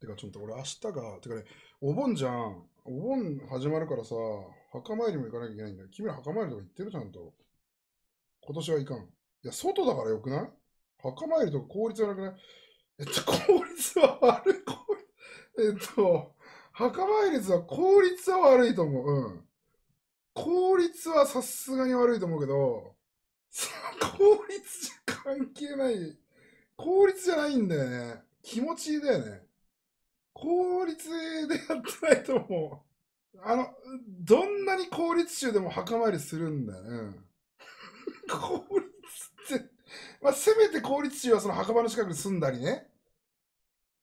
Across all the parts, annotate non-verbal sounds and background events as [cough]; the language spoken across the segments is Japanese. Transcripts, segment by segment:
てか、ちょっと俺明日が、てかね、お盆じゃん。お盆始まるからさ、墓参りも行かなきゃいけないんだよ。君ら墓参りとか行ってるちゃんと。今年はいかん。いや、外だからよくない墓参りとか効率はなくないえっと、効率は悪い。えっと、墓参りは効率は悪いと思う。うん。効率はさすがに悪いと思うけど、効率じゃ関係ない。効率じゃないんだよね。気持ちいいだよね。効率でやってないと思う。あの、どんなに効率中でも墓参りするんだよね。[laughs] 効率って、まあ、せめて効率中はその墓場の近くに住んだりね、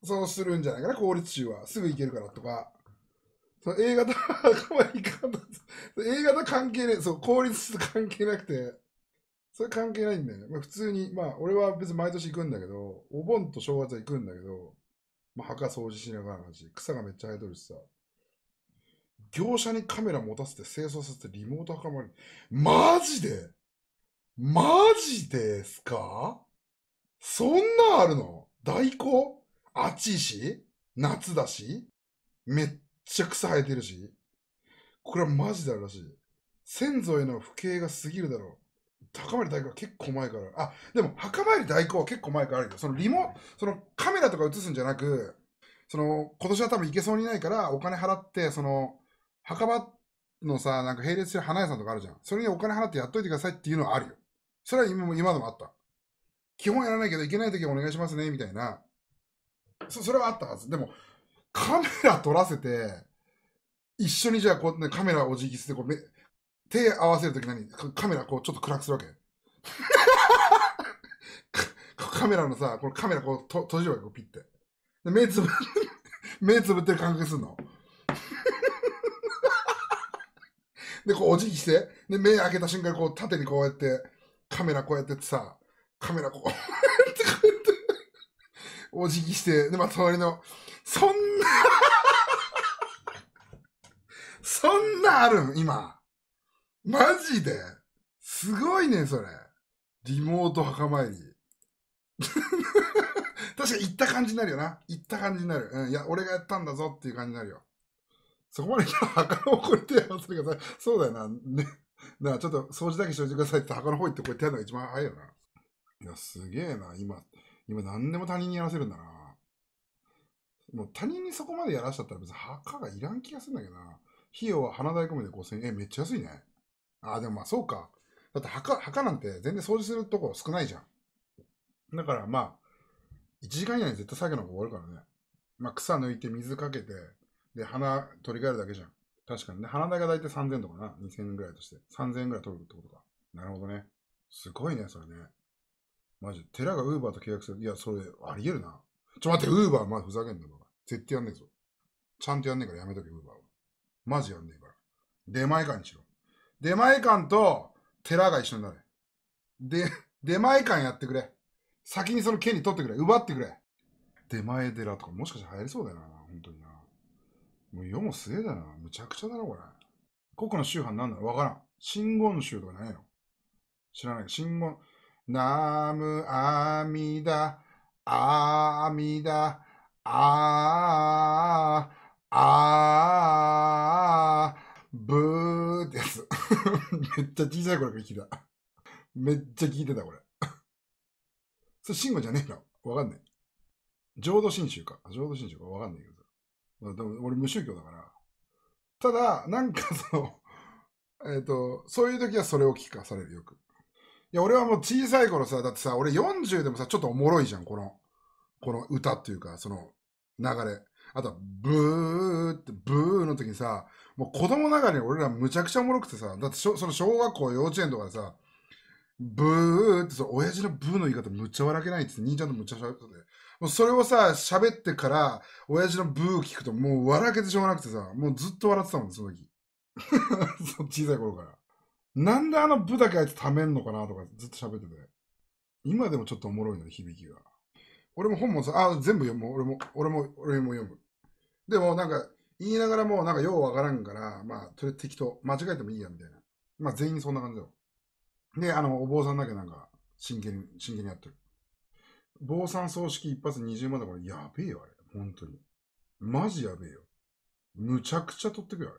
そうするんじゃないかな、効率中は。すぐ行けるからとか。その A 型墓場行かんと、A 型関係ねえ、そう、効率中と関係なくて、それ関係ないんだよね。まあ、普通に、まあ、俺は別に毎年行くんだけど、お盆と正月は行くんだけど、まあ、墓掃除しながらの話、草がめっちゃ生えとるしさ、業者にカメラ持たせて清掃させてリモート墓参り。マジでマジですかそんなあるの大根暑いし、夏だし、めっちゃ草生えてるし。これはマジであるらしい。先祖への不敬が過ぎるだろう。高森大工は結構前から。あ、でも、墓参り大行は結構前からあるよ。そのリモ、そのカメラとか映すんじゃなく、その、今年は多分行けそうにないから、お金払って、その、墓場のさ、なんか並列してる花屋さんとかあるじゃん。それにお金払ってやっといてくださいっていうのはあるよ。それは今も、今でもあった。基本やらないけど、行けない時はお願いしますね、みたいな。そ、それはあったはず。でも、カメラ撮らせて、一緒にじゃあこう、ね、カメラお辞儀してこう手合わせるとき何カメラこうちょっと暗くするわけ [laughs] カメラのさ、このカメラこうと閉じるわけ、こうピッて。で目つぶ、[laughs] 目つぶってる感覚すんの。[laughs] で、こうお辞儀して、で、目開けた瞬間こう縦にこうやって、カメラこうやってさ、カメラこう、ってこうやって、お辞儀して、で、まあ隣の、そんなそんなあるん今。マジですごいね、それ。リモート墓参り。[laughs] 確か行った感じになるよな。行った感じになる。うん。いや、俺がやったんだぞっていう感じになるよ。そこまでたら墓の方に手合わせてください。そうだよな。ね。だからちょっと掃除だけしといてくださいって墓の方行ってこう手やるのが一番早いよな。いや、すげえな。今、今何でも他人にやらせるんだな。もう他人にそこまでやらしちゃったら別に墓がいらん気がするんだけどな。費用は花大込みで5000円。え、めっちゃ安いね。ああ、でもまあそうか。だって墓、墓なんて全然掃除するとこ少ないじゃん。だからまあ、1時間以内に絶対作業の方が終わるからね。まあ草抜いて水かけて、で、花取り替えるだけじゃん。確かにね。花代が大体3000とかな。2000円ぐらいとして。3000円ぐらい取るってことか。なるほどね。すごいね、それね。マジ、寺がウーバーと契約する。いや、それ、あり得るな。ちょ、待って、ウーバー、まあ、ふざけんなよ。絶対やんねえぞ。ちゃんとやんねえからやめとけ、ウーバーは。マジやんねえから。出前かにしろ。出前館と寺が一緒になる。で、出前館やってくれ。先にその権利取ってくれ。奪ってくれ。出前寺とかもしかしたらりそうだよな、本当にな。もう世も末だな。むちゃくちゃだな、これ。国の宗派なんだろわからん。真言宗とかないの知らない。真言、ナムアミダ、アミダ、アめっちゃ小さい頃から聞いた。めっちゃ聞いてた、これ。それ、慎吾じゃねえか。わかんない。浄土真宗か。浄土真宗かわかんないけど。まあ、でも俺無宗教だから。ただ、なんかその、えっ、ー、と、そういう時はそれを聞かされる、よく。いや、俺はもう小さい頃さ、だってさ、俺40でもさ、ちょっとおもろいじゃん、この、この歌っていうか、その流れ。あとは、ブーって、ブーの時にさ、もう子供ながらに俺らむちゃくちゃおもろくてさ、だってその小学校、幼稚園とかでさ、ブーってさ、親父のブーの言い方むっちゃ笑けないって、兄ちゃんとむっちゃ喋ってて。もうそれをさ、喋ってから、親父のブー聞くともう笑けてしょうがなくてさ、もうずっと笑ってたもん、その時。[laughs] そ小さい頃から。なんであのブだけあいつ貯めんのかなとかずっと喋ってて。今でもちょっとおもろいの、響きが。俺も本もさ、あ、全部読む。俺も、俺も、俺も読む。でもなんか、言いながらもうなんかようわからんから、まあ、とりあえず適当、間違えてもいいや、みたいな。まあ、全員そんな感じだよ。で、あの、お坊さんだけなんか、真剣に、真剣にやってる。坊さん葬式一発20万だから、やべえよ、あれ。本当に。マジやべえよ。むちゃくちゃ取ってくよ、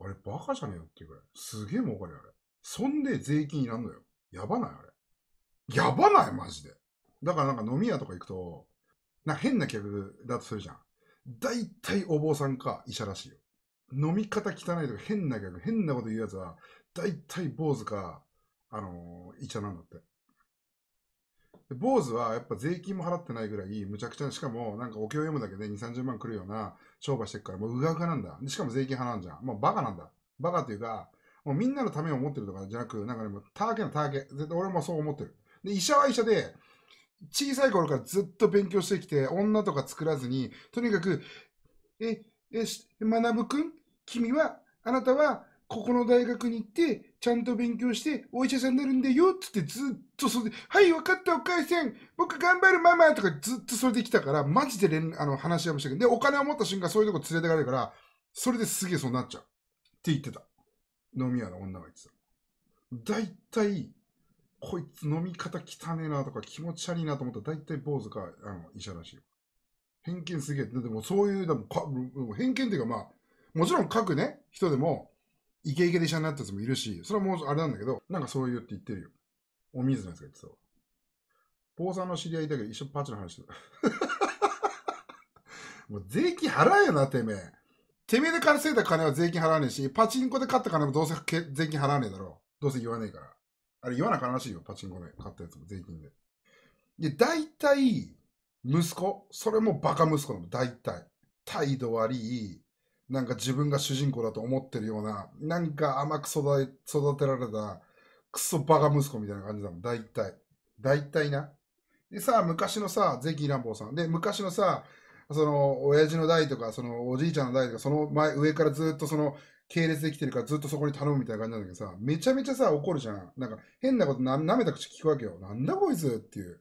あれ。あれ、バカじゃねえよっていうくらい。すげえ儲かるよ、あれ。そんで税金いらんのよ。やばない、あれ。やばない、マジで。だからなんか飲み屋とか行くと、な変な客だとするじゃん。大体お坊さんか医者らしいよ。飲み方汚いとか変な逆、変なこと言うやつは、大体坊主か、あのー、医者なんだって。坊主はやっぱ税金も払ってないぐらい、むちゃくちゃ、しかもなんかお経を読むだけで2、30万くるような商売してるから、もううがうがなんだ。しかも税金払うんじゃん。もうバカなんだ。バカっていうか、もうみんなのためを思ってるとかじゃなく、なんかでも、たわターゲわけ。俺もそう思ってる。で、医者は医者で、小さい頃からずっと勉強してきて、女とか作らずに、とにかく、え、え、学ぶくん君は、あなたは、ここの大学に行って、ちゃんと勉強して、お医者さんになるんだよ、つってずっとそれで、はい、分かった、お母さん、僕頑張る、ママとかずっとそれで来たから、マジで連あの話し合いましたけど、で、お金を持った瞬間、そういうとこ連れてかれるから、それですげえそうなっちゃう。って言ってた。飲み屋の女が言ってた。大体、こいつ飲み方汚ねえなとか気持ち悪いなと思ったら大体坊主かあの医者らしいよ。偏見すげえ。でもそういう、でもか偏見っていうかまあ、もちろん各ね、人でも、イケイケで医者になったやつもいるし、それはもうあれなんだけど、なんかそういうって言ってるよ。お水のやつが言ってたわ。坊さんの知り合いだけど一緒にパチの話してた。[laughs] もう税金払えよな、てめえ。てめえで稼いだ金は税金払わねえし、パチンコで買った金もどうせ税金払わねえだろう。どうせ言わねえから。あれ、言わなあかんらしいよ。パチンコで買ったやつも税金で。で、大体、息子、それもバカ息子なの、大体。態度悪い、なんか自分が主人公だと思ってるような、なんか甘く育てられた、クソバカ息子みたいな感じだもん、大体。大体な。でさ、昔のさ、ゼキーランボーさん。で、昔のさ、その親父の代とかそのおじいちゃんの代とかその前上からずっとその系列できてるからずっとそこに頼むみたいな感じなんだけどさめちゃめちゃさ怒るじゃんなんか変なことなめた口聞くわけよなんだこいつっていう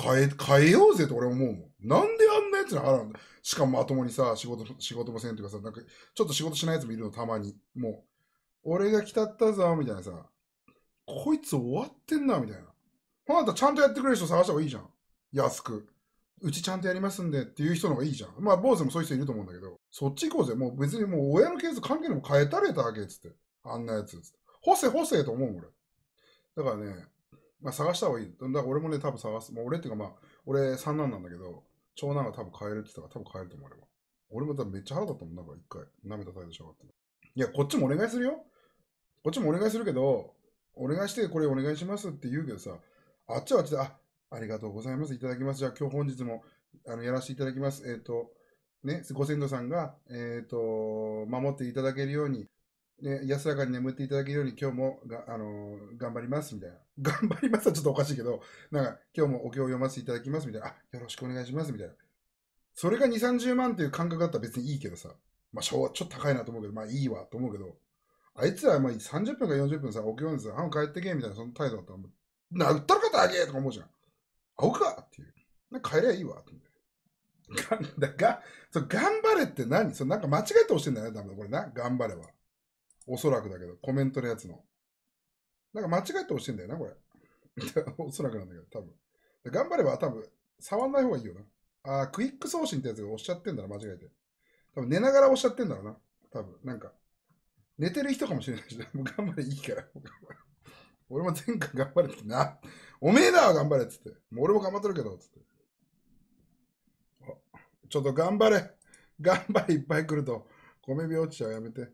変え変えようぜと俺思うもんなんであんなやつに払うんだしかもまともにさ仕事仕事もせんとかさなんかちょっと仕事しないやつもいるのたまにもう俺が来たったぞみたいなさこいつ終わってんなみたいなあなたちゃんとやってくれる人探した方がいいじゃん安くうちちゃんとやりますんでっていう人の方がいいじゃん。まあ、坊主もそういう人いると思うんだけど、そっち行こうぜ。もう別にもう親のケース関係でも変えたれたわけっつって。あんなやつっつって。干せ干せと思う俺。だからね、まあ探した方がいい。だから俺もね、多分探す。もう俺っていうかまあ、俺三男なんだけど、長男が多分変えるって言ったから多分変えると思う俺俺も多分めっちゃ腹立ったもん、なんか一回。舐めた態度しょ。がって。いや、こっちもお願いするよ。こっちもお願いするけど、お願いしてこれお願いしますって言うけどさ、あっちはあっちで、あありがとうございます。いただきます。じゃあ、今日本日もあのやらせていただきます。えっ、ー、と、ね、ご先祖さんが、えっ、ー、と、守っていただけるように、ね、安らかに眠っていただけるように、今日もが、あの、頑張ります、みたいな。[laughs] 頑張りますはちょっとおかしいけど、なんか、今日もお経を読ませていただきます、みたいな。あ、よろしくお願いします、みたいな。それが2、30万っていう感覚だったら別にいいけどさ。まあ、ちょっと高いなと思うけど、まあいいわと思うけど、あいつらまあ30分か40分さ、お経でさ、あん帰ってけみたいなその態度だったら、な、うったらかたあげとか思うじゃん。青かっていう。帰りゃいいわ、って。が、そ頑張れって何そなんか間違えて押してんだよね、多分これな。頑張れは。おそらくだけど、コメントのやつの。なんか間違えて押してんだよな、これ。[laughs] おそらくなんだけど、多分。頑張れば多分、触んない方がいいよな。ああ、クイック送信ってやつがおっしゃってんだな、間違えて。多分寝ながらおっしゃってんだろうな。多分、なんか。寝てる人かもしれないし、もう頑張れいいから。俺も前回頑張れってな。おめえだわ、頑張れっつって。もう俺も頑張っとるけど、つって。ちょっと頑張れ。頑張れ、いっぱい来ると、米火落ちちゃうやめて。